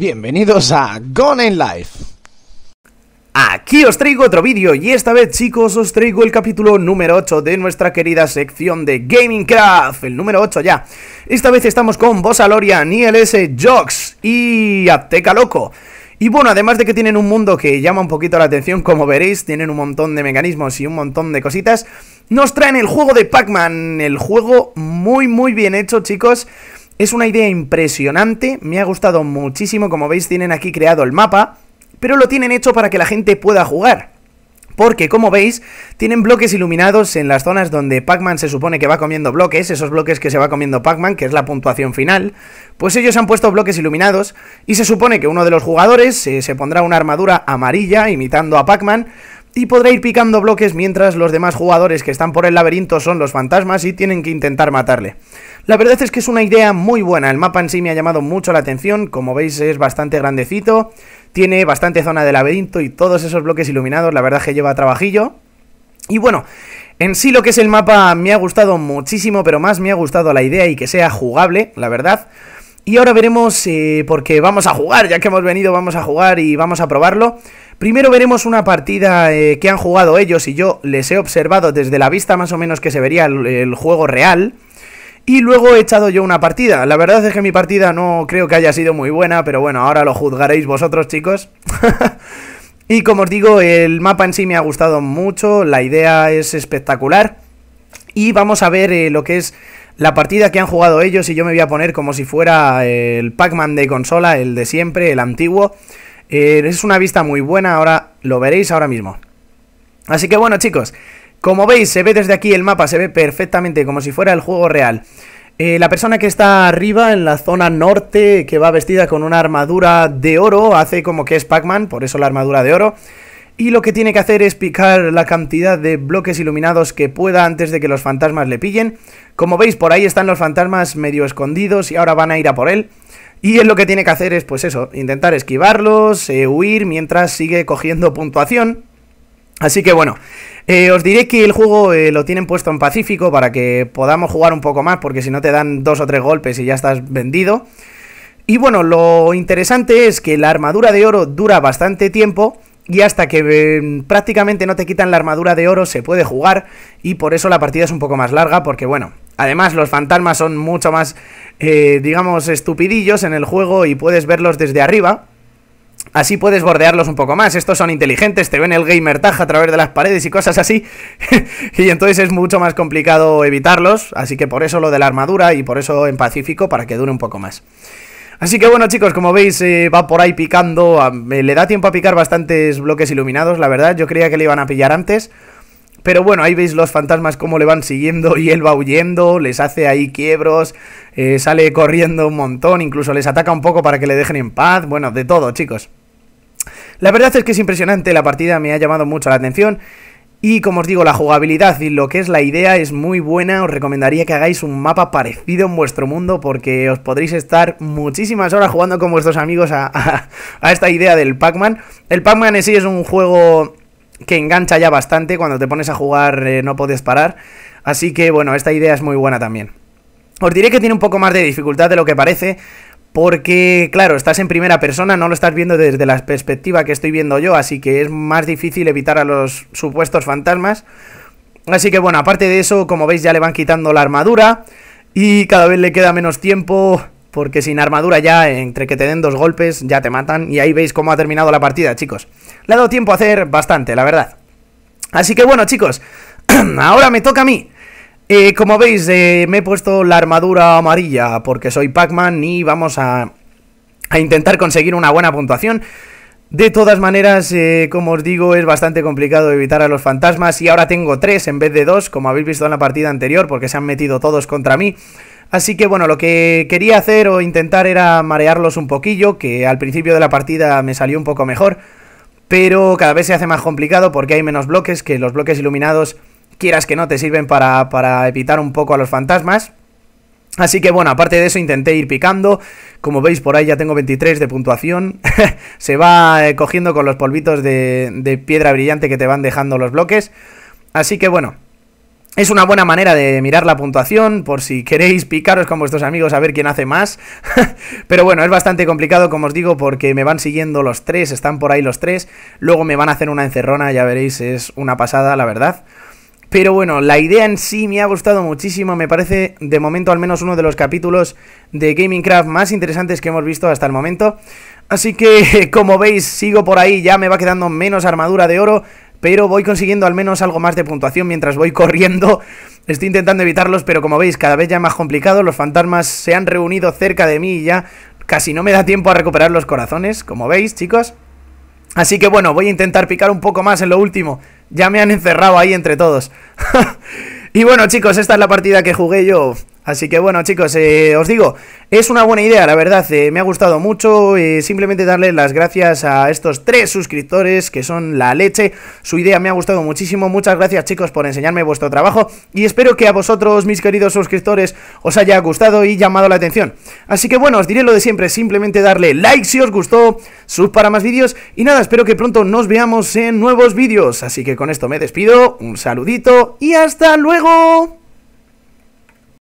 Bienvenidos a Gone in Life. Aquí os traigo otro vídeo y esta vez chicos os traigo el capítulo número 8 de nuestra querida sección de Gaming Craft, el número 8 ya. Esta vez estamos con Bosalorian, ILS, Jocks y Azteca Loco. Y bueno, además de que tienen un mundo que llama un poquito la atención, como veréis, tienen un montón de mecanismos y un montón de cositas, nos traen el juego de Pac-Man, el juego muy muy bien hecho chicos... Es una idea impresionante, me ha gustado muchísimo, como veis tienen aquí creado el mapa, pero lo tienen hecho para que la gente pueda jugar. Porque, como veis, tienen bloques iluminados en las zonas donde Pac-Man se supone que va comiendo bloques, esos bloques que se va comiendo Pac-Man, que es la puntuación final, pues ellos han puesto bloques iluminados y se supone que uno de los jugadores eh, se pondrá una armadura amarilla imitando a Pac-Man, y podrá ir picando bloques mientras los demás jugadores que están por el laberinto son los fantasmas y tienen que intentar matarle. La verdad es que es una idea muy buena, el mapa en sí me ha llamado mucho la atención, como veis es bastante grandecito, tiene bastante zona de laberinto y todos esos bloques iluminados, la verdad que lleva trabajillo. Y bueno, en sí lo que es el mapa me ha gustado muchísimo, pero más me ha gustado la idea y que sea jugable, la verdad. Y ahora veremos, eh, porque vamos a jugar, ya que hemos venido vamos a jugar y vamos a probarlo. Primero veremos una partida eh, que han jugado ellos y yo les he observado desde la vista más o menos que se vería el, juego real. Y luego he echado yo una partida. La verdad es que mi partida no creo que haya sido muy buena, pero bueno, ahora lo juzgaréis vosotros, chicos. y como os digo, el mapa en sí me ha gustado mucho, la idea es espectacular. Y vamos a ver eh, lo que es la partida que han jugado ellos y yo me voy a poner como si fuera el Pac-Man de consola, el de siempre, el antiguo. Eh, es una vista muy buena, ahora lo veréis ahora mismo. Así que bueno chicos, como veis se ve desde aquí el mapa, se ve perfectamente como si fuera el juego real. Eh, la persona que está arriba en la zona norte, que va vestida con una armadura de oro, hace como que es Pac-Man, por eso la armadura de oro. Y lo que tiene que hacer es picar la cantidad de bloques iluminados que pueda antes de que los fantasmas le pillen. Como veis, por ahí están los fantasmas medio escondidos y ahora van a ir a por él. Y él lo que tiene que hacer es, pues eso, intentar esquivarlos, eh, huir mientras sigue cogiendo puntuación. Así que bueno, eh, os diré que el juego eh, lo tienen puesto en Pacífico para que podamos jugar un poco más, porque si no te dan dos o tres golpes y ya estás vendido. Y bueno, lo interesante es que la armadura de oro dura bastante tiempo y hasta que prácticamente no te quitan la armadura de oro se puede jugar y por eso la partida es un poco más larga porque bueno, Además, los fantasmas son mucho más, eh, digamos, estupidillos en el juego y puedes verlos desde arriba. Así puedes bordearlos un poco más. Estos son inteligentes, te ven el gamer tag a través de las paredes y cosas así. y entonces es mucho más complicado evitarlos. Así que por eso lo de la armadura y por eso en Pacífico para que dure un poco más. Así que bueno chicos, como veis eh, va por ahí picando, le da tiempo a picar bastantes bloques iluminados, la verdad, yo creía que le iban a pillar antes, pero bueno, ahí veis los fantasmas cómo le van siguiendo y él va huyendo, les hace ahí quiebros, eh, sale corriendo un montón, incluso les ataca un poco para que le dejen en paz, bueno, de todo, chicos. La verdad es que es impresionante, la partida me ha llamado mucho la atención. Y como os digo, la jugabilidad y lo que es la idea es muy buena, os recomendaría que hagáis un mapa parecido en vuestro mundo porque os podréis estar muchísimas horas jugando con vuestros amigos a, a esta idea del Pac-Man. El Pac-Man en sí es un juego que engancha ya bastante, cuando te pones a jugar eh, no puedes parar. Así que bueno, esta idea es muy buena también. Os diré que tiene un poco más de dificultad de lo que parece, porque claro, estás en primera persona, no lo estás viendo desde la perspectiva que estoy viendo yo, así que es más difícil evitar a los supuestos fantasmas. Así que bueno, aparte de eso, como veis ya le van quitando la armadura y cada vez le queda menos tiempo porque sin armadura ya, entre que te den dos golpes, ya te matan. Y ahí veis cómo ha terminado la partida, chicos. Le ha dado tiempo a hacer bastante, la verdad. Así que bueno, chicos, ahora me toca a mí. Eh, como veis, eh, me he puesto la armadura amarilla porque soy Pac-Man y vamos a, intentar conseguir una buena puntuación. De todas maneras, eh, como os digo, es bastante complicado evitar a los fantasmas y ahora tengo tres en vez de dos, como habéis visto en la partida anterior, porque se han metido todos contra mí. Así que bueno, lo que quería hacer o intentar era marearlos un poquillo, que al principio de la partida me salió un poco mejor, pero cada vez se hace más complicado porque hay menos bloques, que los bloques iluminados, quieras que no, te sirven para, evitar un poco a los fantasmas. Así que bueno, aparte de eso intenté ir picando, como veis por ahí ya tengo 23 de puntuación, se va eh, cogiendo con los polvitos de piedra brillante que te van dejando los bloques, así que bueno, es una buena manera de mirar la puntuación, por si queréis picaros con vuestros amigos a ver quién hace más. Pero bueno, es bastante complicado, como os digo, porque me van siguiendo los tres, están por ahí los tres. Luego me van a hacer una encerrona, ya veréis, es una pasada, la verdad. Pero bueno, la idea en sí me ha gustado muchísimo, me parece de momento al menos uno de los capítulos de Gaming Craft más interesantes que hemos visto hasta el momento. Así que, como veis, sigo por ahí, ya me va quedando menos armadura de oro, pero voy consiguiendo al menos algo más de puntuación mientras voy corriendo. Estoy intentando evitarlos, pero como veis, cada vez ya más complicado. Los fantasmas se han reunido cerca de mí y ya casi no me da tiempo a recuperar los corazones, como veis, chicos. Así que bueno, voy a intentar picar un poco más en lo último. Ya me han encerrado ahí entre todos. y bueno, chicos, esta es la partida que jugué yo Así que bueno chicos, eh, os digo, es una buena idea, la verdad, eh, me ha gustado mucho, eh, simplemente darle las gracias a estos tres suscriptores que son la leche, su idea me ha gustado muchísimo, muchas gracias chicos por enseñarme vuestro trabajo y espero que a vosotros mis queridos suscriptores os haya gustado y llamado la atención. Así que bueno, os diré lo de siempre, simplemente darle like si os gustó, sub para más vídeos y nada, espero que pronto nos veamos en nuevos vídeos, así que con esto me despido, un saludito y hasta luego.